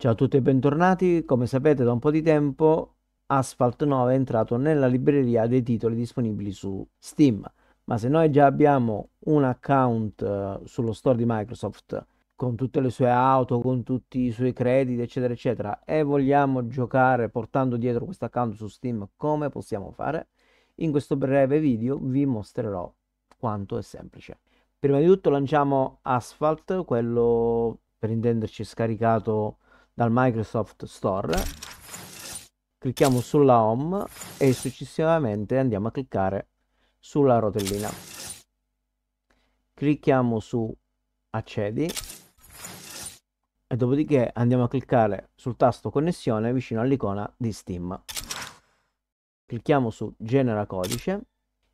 Ciao a tutti e bentornati, come sapete da un po' di tempo Asphalt 9 è entrato nella libreria dei titoli disponibili su Steam, ma se noi già abbiamo un account eh, sullo store di Microsoft con tutte le sue auto, con tutti i suoi crediti eccetera eccetera e vogliamo giocare portando dietro questo account su Steam, come possiamo fare? In questo breve video vi mostrerò quanto è semplice. Prima di tutto lanciamo Asphalt, quello per intenderci scaricato dal Microsoft Store, clicchiamo sulla home e successivamente andiamo a cliccare sulla rotellina. Clicchiamo su accedi e dopodiché andiamo a cliccare sul tasto connessione vicino all'icona di Steam. Clicchiamo su genera codice.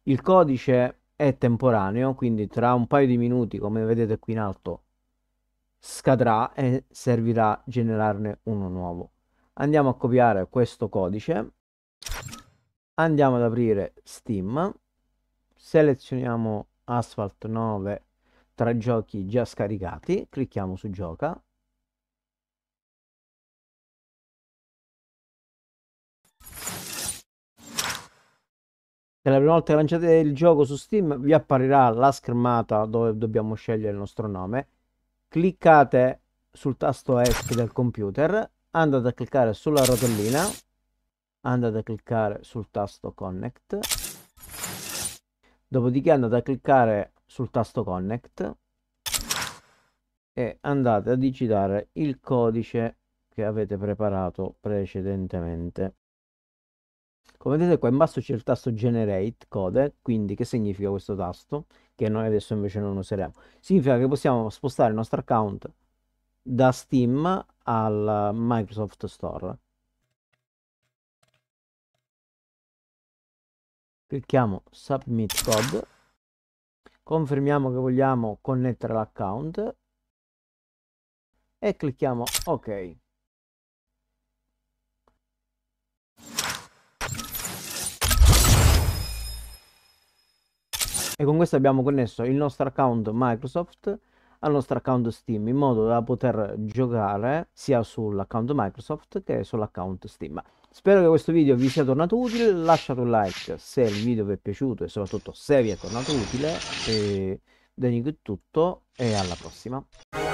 Il codice è temporaneo, quindi tra un paio di minuti, come vedete qui in alto, scadrà e servirà generarne uno nuovo. Andiamo a copiare questo codice, andiamo ad aprire Steam, selezioniamo Asphalt 9 tra giochi già scaricati, clicchiamo su gioca, Se la prima volta che lanciate il gioco su Steam vi apparirà la schermata dove dobbiamo scegliere il nostro nome cliccate sul tasto ESC del computer, andate a cliccare sulla rotellina, andate a cliccare sul tasto Connect, dopodiché andate a cliccare sul tasto Connect e andate a digitare il codice che avete preparato precedentemente. Come vedete qua in basso c'è il tasto Generate Code, quindi che significa questo tasto? che noi adesso invece non useremo. Significa che possiamo spostare il nostro account da Steam al Microsoft Store. Clicchiamo Submit Code, confermiamo che vogliamo connettere l'account e clicchiamo OK. E con questo abbiamo connesso il nostro account Microsoft al nostro account Steam in modo da poter giocare sia sull'account Microsoft che sull'account Steam. Spero che questo video vi sia tornato utile, lasciate un like se il video vi è piaciuto e soprattutto se vi è tornato utile. E da tutto e alla prossima.